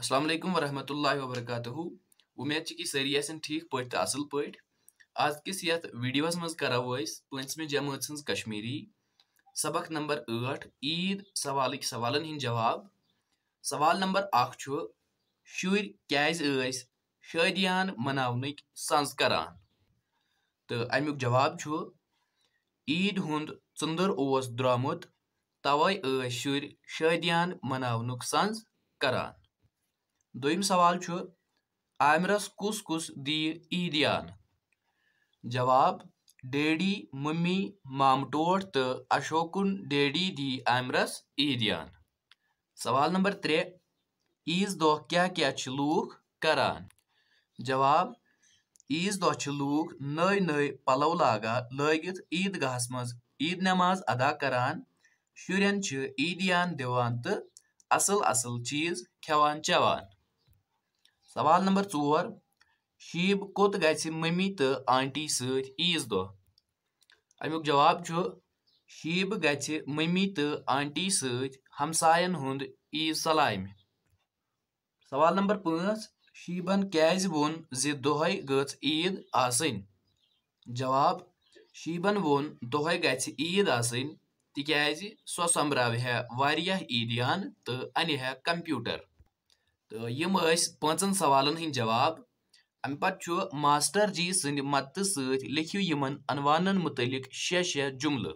अस्सलाम वालेकुम वरहमतुल्लाहि वबरकातुहू उम्मीद छ कि सारी आसन ठीक पट असल पट आज किस यथ वीडियोस मज करो पंचमे जमात हज कश्मीरी सबक नंबर आठ ईद सवाल सवालन हिंद जवाब सवाल नंबर अख शुर क्या शादियान मनावन सज करान तो अमुक जवाब ईद हुंद चंदर ओस द्रोमुत तवे शुर शादियान मनावन सज करान دوٚیِم سوال چھُ عامِرس کُس کُس دِیہِ عیٖدیان جواب ڈیڈی مٔمی مامہٕ ٹوٹھ تہٕ اشوکُن ڈیڈی دی عامِرس عیٖدیان سوال نمبر ترٛےٚ عیٖز دۄہ کیٛاہ کیٛاہ چھِ لوٗکھ کران جواب عیٖز دۄہ چھِ لوٗکھ نٔے نٔے پَلو لاگان لٲگِتھ عیٖدگاہَس منٛز عیٖد نٮ۪ماز ادا کران شُرٮ۪ن چھِ عیٖدیان دِوان تہٕ اَصٕل اَصٕل چیٖز کھٮ۪وان چٮ۪وان سوال نمبر ژور شیب کوٚت گژھِ مٔمی تہٕ آنٹی سۭتۍ عیٖذ دۄہ اَمیُک جواب چھُ شیب گژھِ مٔمی تہٕ آنٹی سۭتۍ ہمسایَن ہُنٛد عیٖذ سلامہِ سوال نمبر پانٛژھ شیبن کیٛازِ ووٚن زِ دۄہے گٔژھ عیٖد آسٕنۍ جواب شیبن ووٚن دۄہے گژھِ عیٖد آسٕنۍ تِکیٛازِ سۄ سۄمبراوِہا واریاہ عیٖدیان تہٕ اَنہِ ہا کمپیوٗٹر तो यम पांचन सवालन हिंद जवाब अम पे मास्टर जी सद मदत सखिव इन अनवानन मुतल शे शे जुमल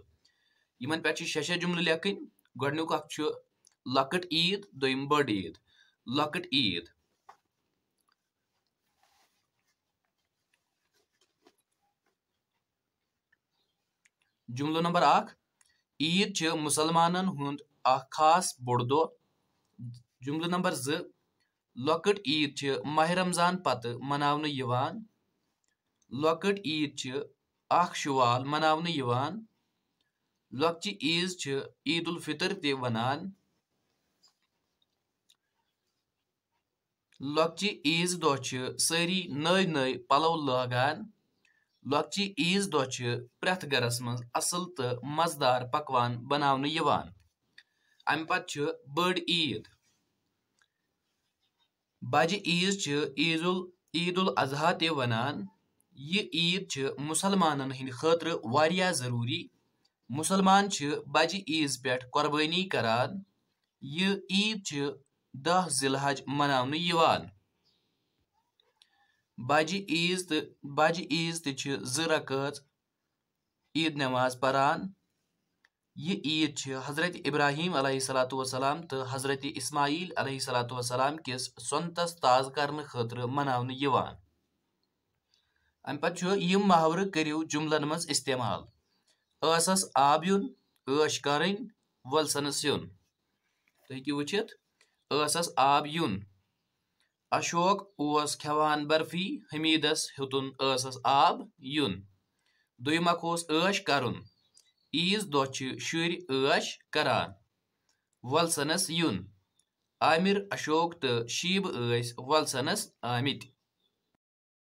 इन पे शे शे जुमल लेखन गोडनिक लकट ईद दोम बड़ ईद लकट ईद जुमलो नंबर अख ईद मुसलमानन हुंद खास बोड़ दो जुमलो नंबर ज لۄکٕٹ عیٖد چھِ ماہِ رمضان پتہٕ مناونہٕ یِوان لۄکٕٹ عیٖد چھِ اکھ شوال مناونہٕ یِوان لۄکچہِ عیٖز چھِ عید الفطر تہِ وَنان لۄکچہِ عیٖز دۄہ چھِ سٲری نٔے نٔے پَلو لاگان لۄکچہِ عیٖز دۄہ چھِ پرٛٮ۪تھ گَرَس منٛز اَصٕل تہٕ مَزٕدار پَکوان بَناونہٕ یِوان اَمہِ پَتہٕ چھِ بٔڑ عیٖد بَجہِ عیٖز چھِ عیٖز عید الاضحیٰ تہِ وَنان یہِ عیٖد چھِ مُسلمانن ہٕنٛدِ خٲطرٕ واریاہ ضروٗری مُسلمان چھِ بَجہِ عیٖز پٮ۪ٹھ قۄربٲنی کران یہِ عیٖد چھِ دہ ذِلحج مناونہٕ یِوان بَجہِ عیٖز تہٕ بَجہِ عیٖز تہِ چھِ زٕ رکٲژ عیٖد نٮ۪ماز پَران यह ईद हज़रत इब्राहिम अलैहिस्सलाम तो हज़रत इस्माईल अलैहिस्सलाम किस सोनतस ताज कर खतर मनाव अम पे यम महवर करू जुमलन मज इस्तेमाल ऐसस आब युन ऐश कर वलसनस युन तुम तो हूँ आब युन अशोक ओस खेवान बर्फी हमीदस हूतुन ऐसस आब युन दुमक ऐश करुन عیٖذ دۄہ چھِ شُرۍ عٲش کران وَلسَنَس یُن عامِر اشوق تہٕ شیٖب ٲسۍ وَلسَنَس آمٕتۍ